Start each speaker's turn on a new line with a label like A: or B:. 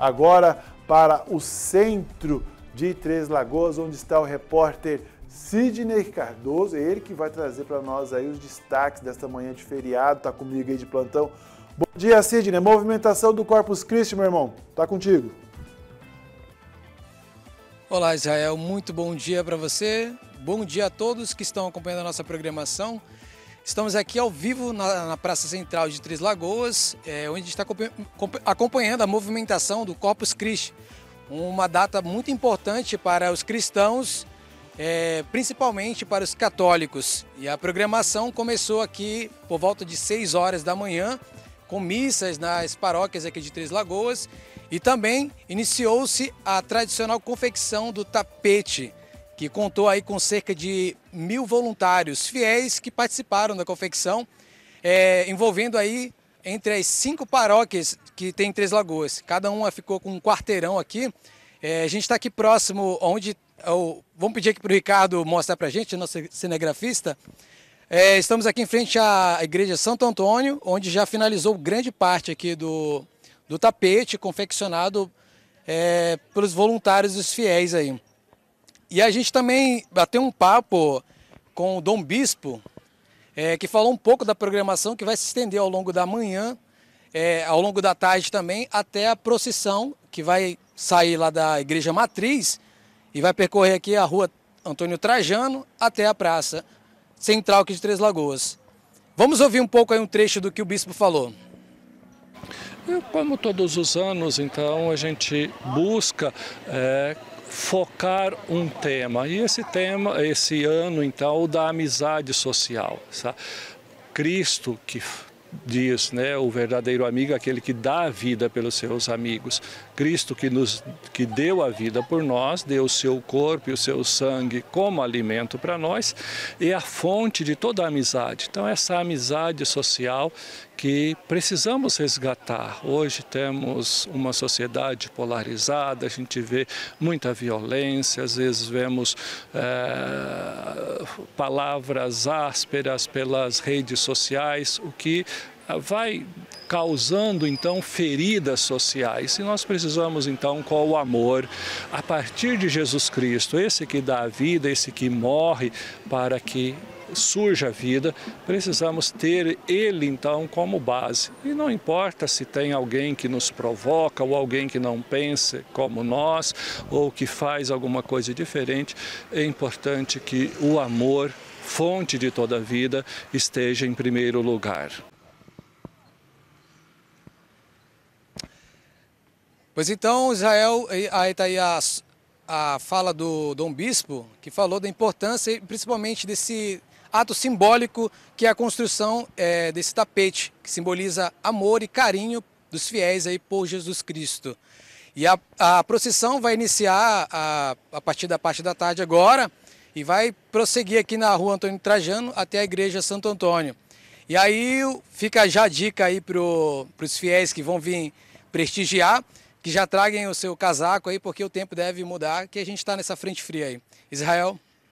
A: agora para o centro de Três Lagoas, onde está o repórter Sidney Cardoso, é ele que vai trazer para nós aí os destaques desta manhã de
B: feriado, tá comigo aí de plantão.
A: Bom dia, Sidney. Movimentação do Corpus Christi, meu irmão. Tá contigo.
B: Olá, Israel. Muito bom dia para você. Bom dia a todos que estão acompanhando a nossa programação. Estamos aqui ao vivo na, na Praça Central de Três Lagoas, é, onde está acompanhando a movimentação do Corpus Christi, uma data muito importante para os cristãos, é, principalmente para os católicos. E a programação começou aqui por volta de 6 horas da manhã, com missas nas paróquias aqui de Três Lagoas, e também iniciou-se a tradicional confecção do tapete que contou aí com cerca de mil voluntários fiéis que participaram da confecção, é, envolvendo aí entre as cinco paróquias que tem em Três Lagoas. Cada uma ficou com um quarteirão aqui. É, a gente está aqui próximo onde... Ó, vamos pedir aqui para o Ricardo mostrar para a gente, nosso cinegrafista. É, estamos aqui em frente à Igreja Santo Antônio, onde já finalizou grande parte aqui do, do tapete confeccionado é, pelos voluntários e os fiéis aí. E a gente também bateu um papo com o Dom Bispo, é, que falou um pouco da programação que vai se estender ao longo da manhã, é, ao longo da tarde também, até a procissão que vai sair lá da Igreja Matriz e vai percorrer aqui a rua Antônio Trajano até a praça central aqui de Três Lagoas. Vamos ouvir um pouco aí um trecho do que o bispo falou.
A: Como todos os anos, então, a gente busca é, focar um tema. E esse tema, esse ano, então, o da amizade social. Sabe? Cristo que diz, né, o verdadeiro amigo, aquele que dá a vida pelos seus amigos. Cristo que, nos, que deu a vida por nós, deu o seu corpo e o seu sangue como alimento para nós, é a fonte de toda a amizade. Então, essa amizade social que precisamos resgatar. Hoje temos uma sociedade polarizada, a gente vê muita violência, às vezes vemos é, palavras ásperas pelas redes sociais, o que vai causando então feridas sociais. E nós precisamos então com o amor, a partir de Jesus Cristo, esse que dá a vida, esse que morre para que surja a vida, precisamos ter ele então como base. E não importa se tem alguém que nos provoca ou alguém que não pense como nós ou que faz alguma coisa diferente, é importante que o amor, fonte de toda a vida, esteja em primeiro lugar.
B: Pois então, Israel, aí está aí a, a fala do Dom Bispo, que falou da importância, principalmente desse ato simbólico, que é a construção é, desse tapete, que simboliza amor e carinho dos fiéis aí por Jesus Cristo. E a, a procissão vai iniciar a, a partir da parte da tarde agora e vai prosseguir aqui na rua Antônio Trajano até a igreja Santo Antônio. E aí fica já a dica aí para os fiéis que vão vir prestigiar que já traguem o seu casaco aí, porque o tempo deve mudar, que a gente está nessa frente fria aí. Israel.